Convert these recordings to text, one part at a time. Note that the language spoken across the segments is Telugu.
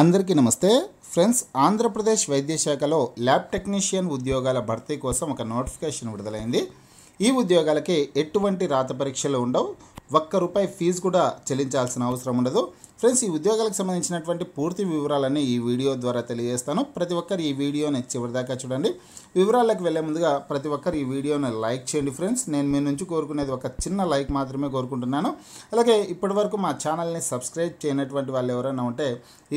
అందరికీ నమస్తే ఫ్రెండ్స్ ఆంధ్రప్రదేశ్ వైద్యశాఖలో ల్యాబ్ టెక్నీషియన్ ఉద్యోగాల భర్తీ కోసం ఒక నోటిఫికేషన్ విడుదలైంది ఈ ఉద్యోగాలకి ఎటువంటి రాత పరీక్షలు ఉండవు ఒక్క రూపాయి ఫీజు కూడా చెల్లించాల్సిన అవసరం ఉండదు ఫ్రెండ్స్ ఈ ఉద్యోగాలకు సంబంధించినటువంటి పూర్తి వివరాలన్నీ ఈ వీడియో ద్వారా తెలియజేస్తాను ప్రతి ఒక్కరు ఈ వీడియోని చివరిదాకా చూడండి వివరాలకు వెళ్ళే ముందుగా ప్రతి ఒక్కరు ఈ వీడియోని లైక్ చేయండి ఫ్రెండ్స్ నేను మీ నుంచి కోరుకునేది ఒక చిన్న లైక్ మాత్రమే కోరుకుంటున్నాను అలాగే ఇప్పటివరకు మా ఛానల్ని సబ్స్క్రైబ్ చేయనటువంటి వాళ్ళు ఎవరైనా ఉంటే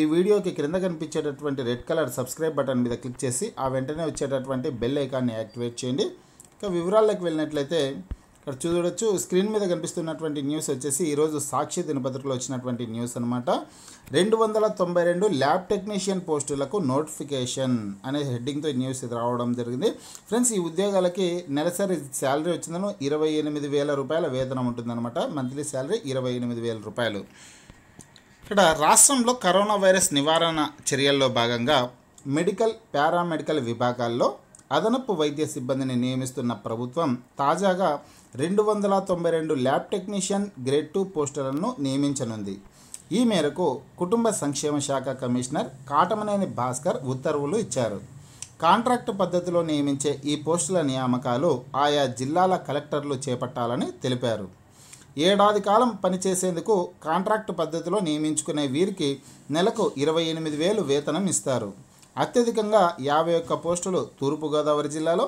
ఈ వీడియోకి క్రింద కనిపించేటటువంటి రెడ్ కలర్ సబ్స్క్రైబ్ బటన్ మీద క్లిక్ చేసి ఆ వెంటనే వచ్చేటటువంటి బెల్ ఐకాన్ని యాక్టివేట్ చేయండి ఇంకా వివరాలకు వెళ్ళినట్లయితే ఇక్కడ చూడొచ్చు స్క్రీన్ మీద కనిపిస్తున్నటువంటి న్యూస్ వచ్చేసి ఈరోజు సాక్షి దినపత్రికలో వచ్చినటువంటి న్యూస్ అనమాట రెండు వందల తొంభై రెండు ల్యాబ్ టెక్నీషియన్ పోస్టులకు నోటిఫికేషన్ అనే హెడ్డింగ్తో న్యూస్ ఇది రావడం జరిగింది ఫ్రెండ్స్ ఈ ఉద్యోగాలకి నెలసరి శాలరీ వచ్చిందను ఇరవై ఎనిమిది వేల రూపాయల వేతనం ఉంటుందన్నమాట మంత్లీ శాలరీ ఇరవై ఎనిమిది వేల రూపాయలు ఇక్కడ రాష్ట్రంలో కరోనా వైరస్ నివారణ చర్యల్లో భాగంగా మెడికల్ పారామెడికల్ విభాగాల్లో అదనపు వైద్య సిబ్బందిని నియమిస్తున్న ప్రభుత్వం తాజాగా రెండు వందల తొంభై రెండు ల్యాబ్ టెక్నీషియన్ గ్రేడ్ టూ పోస్టులను నియమించనుంది ఈ మేరకు కుటుంబ సంక్షేమ శాఖ కమిషనర్ కాటమనేని భాస్కర్ ఉత్తర్వులు ఇచ్చారు కాంట్రాక్ట్ పద్ధతిలో నియమించే ఈ పోస్టుల నియామకాలు ఆయా జిల్లాల కలెక్టర్లు చేపట్టాలని తెలిపారు ఏడాది కాలం పనిచేసేందుకు కాంట్రాక్ట్ పద్ధతిలో నియమించుకునే వీరికి నెలకు ఇరవై ఎనిమిది వేలు వేతనం ఇస్తారు అత్యధికంగా యాభై ఒక్క పోస్టులు తూర్పుగోదావరి జిల్లాలో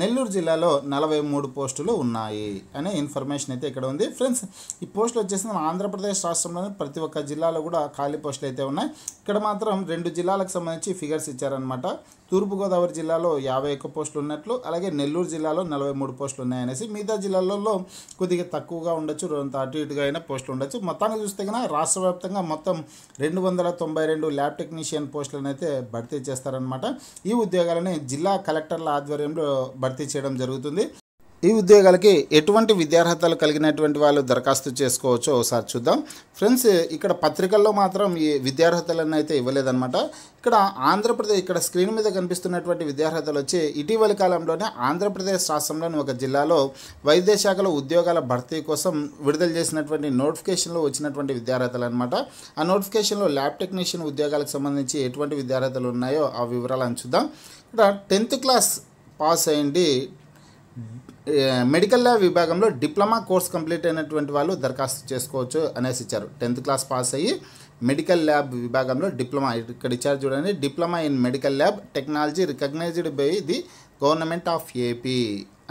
నెల్లూరు జిల్లాలో నలభై మూడు పోస్టులు ఉన్నాయి అనే ఇన్ఫర్మేషన్ అయితే ఇక్కడ ఉంది ఫ్రెండ్స్ ఈ పోస్టులు వచ్చేసి మన ఆంధ్రప్రదేశ్ రాష్ట్రంలోని ప్రతి ఒక్క జిల్లాలో కూడా ఖాళీ పోస్టులు అయితే ఉన్నాయి ఇక్కడ మాత్రం రెండు జిల్లాలకు సంబంధించి ఫిగర్స్ ఇచ్చారనమాట తూర్పుగోదావరి జిల్లాలో యాభై ఒక్క పోస్టులు ఉన్నట్లు అలాగే నెల్లూరు జిల్లాలో నలభై మూడు పోస్టులు ఉన్నాయనేసి మిగతా జిల్లాలలో కొద్దిగా తక్కువగా ఉండొచ్చు అటు ఇటుగా అయినా పోస్టులు ఉండొచ్చు మొత్తాన్ని చూస్తే కన్నా రాష్ట్ర వ్యాప్తంగా మొత్తం రెండు వందల తొంభై రెండు ల్యాబ్ టెక్నీషియన్ పోస్టులను అయితే భర్తీ చేస్తారనమాట ఈ ఉద్యోగాలని జిల్లా కలెక్టర్ల ఆధ్వర్యంలో భర్తీ చేయడం జరుగుతుంది ఈ ఉద్యోగాలకి ఎటువంటి విద్యార్హతలు కలిగినటువంటి వాళ్ళు దరఖాస్తు చేసుకోవచ్చో ఒకసారి చూద్దాం ఫ్రెండ్స్ ఇక్కడ పత్రికల్లో మాత్రం ఈ విద్యార్హతలను అయితే ఇవ్వలేదన్నమాట ఇక్కడ ఆంధ్రప్రదేశ్ ఇక్కడ స్క్రీన్ మీద కనిపిస్తున్నటువంటి విద్యార్హతలు వచ్చి ఇటీవలి కాలంలోనే ఆంధ్రప్రదేశ్ రాష్ట్రంలోని ఒక జిల్లాలో వైద్య శాఖలో ఉద్యోగాల భర్తీ కోసం విడుదల చేసినటువంటి నోటిఫికేషన్లో వచ్చినటువంటి విద్యార్హతలు అనమాట ఆ నోటిఫికేషన్లో ల్యాబ్ టెక్నీషియన్ ఉద్యోగాలకు సంబంధించి ఎటువంటి విద్యార్హతలు ఉన్నాయో ఆ వివరాలను చూద్దాం ఇక్కడ టెన్త్ క్లాస్ పాస్ అయ్యింది మెడికల్ ల్యాబ్ విభాగంలో డిప్లొమా కోర్స్ కంప్లీట్ అయినటువంటి వాళ్ళు దరఖాస్తు చేసుకోవచ్చు అనేసి ఇచ్చారు టెన్త్ క్లాస్ పాస్ అయ్యి మెడికల్ ల్యాబ్ విభాగంలో డిప్లొమా ఇక్కడ ఇచ్చారు చూడండి diploma in medical lab technology recognised by the government of AP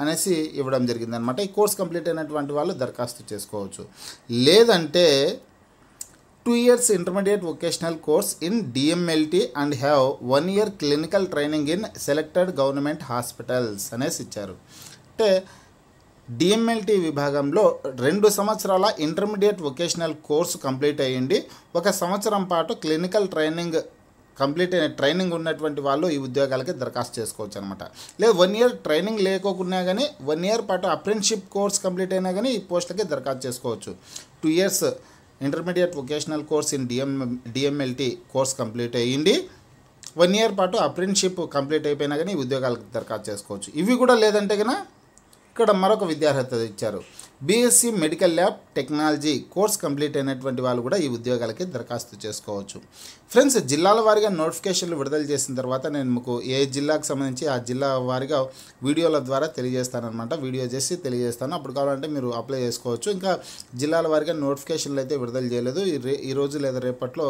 అనేసి ఇవ్వడం జరిగిందనమాట ఈ కోర్స్ కంప్లీట్ అయినటువంటి వాళ్ళు దరఖాస్తు చేసుకోవచ్చు లేదంటే two years intermediate vocational course in DMLT and have one year clinical training in selected government hospitals అనేసి ఇచ్చారు అంటే డిఎంఎల్టీ విభాగంలో రెండు సంవత్సరాల ఇంటర్మీడియట్ వొకేషనల్ కోర్సు కంప్లీట్ అయ్యింది ఒక సంవత్సరం పాటు క్లినికల్ ట్రైనింగ్ కంప్లీట్ అయిన ట్రైనింగ్ ఉన్నటువంటి వాళ్ళు ఈ ఉద్యోగాలకి దరఖాస్తు చేసుకోవచ్చు అనమాట లేదు వన్ ఇయర్ ట్రైనింగ్ లేకోకున్నా కానీ వన్ ఇయర్ పాటు అప్రెంటిషిప్ కోర్స్ కంప్లీట్ అయినా కానీ ఈ పోస్టులకి దరఖాస్తు చేసుకోవచ్చు two years intermediate vocational course in DM DMLT course complete అయ్యింది వన్ ఇయర్ పాటు అప్రెంట్షిప్ కంప్లీట్ అయిపోయినా కానీ ఉద్యోగాలకు దరఖాస్తు చేసుకోవచ్చు ఇవి కూడా లేదంటే కనుక ఇక్కడ మరొక విద్యార్హత ఇచ్చారు BSc medical lab technology course complete అయినటువంటి వాళ్ళు కూడా ఈ ఉద్యోగాలకి దరఖాస్తు చేసుకోవచ్చు ఫ్రెండ్స్ జిల్లాల వారిగా నోటిఫికేషన్లు విడుదల చేసిన తర్వాత నేను మీకు ఏ జిల్లాకు సంబంధించి ఆ జిల్లా వారిగా వీడియోల ద్వారా తెలియజేస్తానమాట వీడియో చేసి తెలియజేస్తాను అప్పుడు కావాలంటే మీరు అప్లై చేసుకోవచ్చు ఇంకా జిల్లాల వారిగా నోటిఫికేషన్లు అయితే విడుదల చేయలేదు ఈ రోజు లేదా రేపట్లో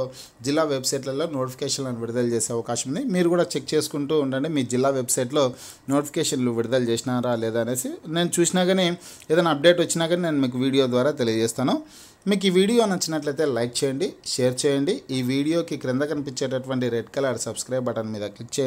జిల్లా వెబ్సైట్లలో నోటిఫికేషన్లను విడుదల చేసే అవకాశం ఉంది మీరు కూడా చెక్ చేసుకుంటూ ఉండండి మీ జిల్లా వెబ్సైట్లో నోటిఫికేషన్లు విడుదల చేసినారా లేదా అనేసి నేను చూసినా కానీ ఏదైనా అప్డేట్ వచ్చినా కానీ నేను మీకు వీడియో ద్వారా తెలియజేస్తాను మీకు ఈ వీడియో నచ్చినట్లయితే లైక్ చేయండి షేర్ చేయండి ఈ వీడియోకి క్రింద కనిపించేటటువంటి రెడ్ కలర్ సబ్స్క్రైబ్ బటన్ మీద క్లిక్ చేయండి